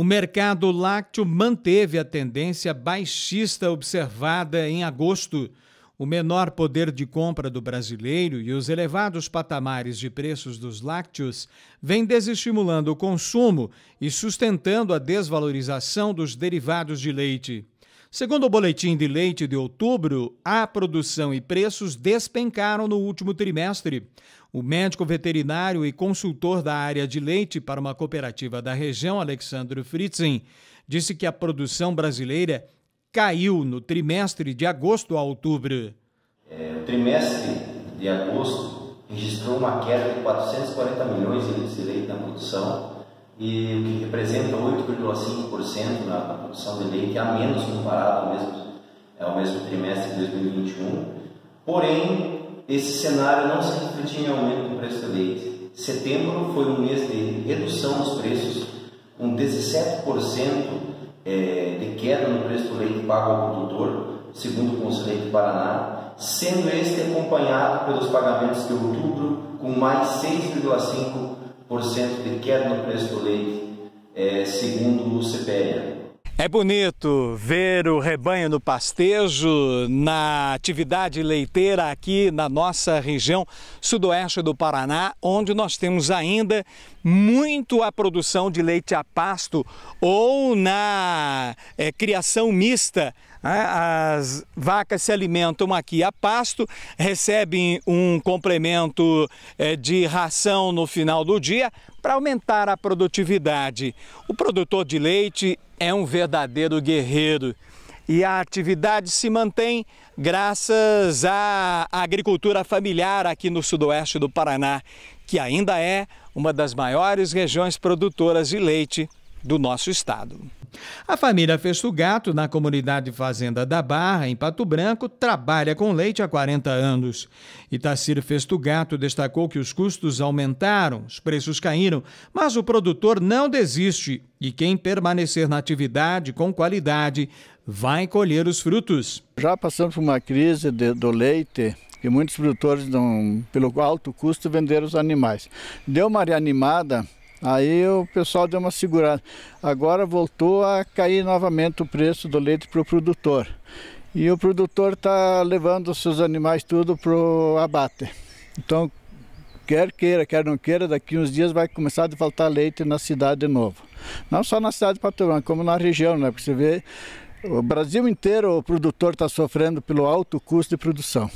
O mercado lácteo manteve a tendência baixista observada em agosto. O menor poder de compra do brasileiro e os elevados patamares de preços dos lácteos vêm desestimulando o consumo e sustentando a desvalorização dos derivados de leite. Segundo o boletim de leite de outubro, a produção e preços despencaram no último trimestre. O médico veterinário e consultor da área de leite para uma cooperativa da região, Alexandre Fritzen, disse que a produção brasileira caiu no trimestre de agosto a outubro. É, o trimestre de agosto registrou uma queda de 440 milhões de litros de leite na produção e o que representa 8,5% na produção de leite é a menos comparado ao mesmo, é ao mesmo trimestre de 2021. Porém, esse cenário não se refletia em aumento do preço do leite. Setembro foi um mês de redução dos preços, com 17% é, de queda no preço do leite pago ao produtor, segundo o Conselho do Paraná, sendo este acompanhado pelos pagamentos de outubro, com mais 6,5% de queda no preço do leite, é, segundo o CPEA. É bonito ver o rebanho no pastejo, na atividade leiteira aqui na nossa região sudoeste do Paraná, onde nós temos ainda muito a produção de leite a pasto ou na é, criação mista né? As vacas se alimentam aqui a pasto, recebem um complemento eh, de ração no final do dia para aumentar a produtividade. O produtor de leite é um verdadeiro guerreiro e a atividade se mantém graças à agricultura familiar aqui no sudoeste do Paraná, que ainda é uma das maiores regiões produtoras de leite do nosso estado. A família Festo Gato, na comunidade Fazenda da Barra, em Pato Branco, trabalha com leite há 40 anos. Itacir Festo Gato destacou que os custos aumentaram, os preços caíram, mas o produtor não desiste e quem permanecer na atividade com qualidade vai colher os frutos. Já passamos por uma crise de, do leite que muitos produtores, não, pelo alto custo, venderam os animais. Deu uma reanimada Aí o pessoal deu uma segurada. Agora voltou a cair novamente o preço do leite para o produtor. E o produtor está levando seus animais tudo para o abate. Então, quer queira, quer não queira, daqui uns dias vai começar a faltar leite na cidade de novo. Não só na cidade de Pato Branco, como na região, né? Porque você vê, o Brasil inteiro o produtor está sofrendo pelo alto custo de produção.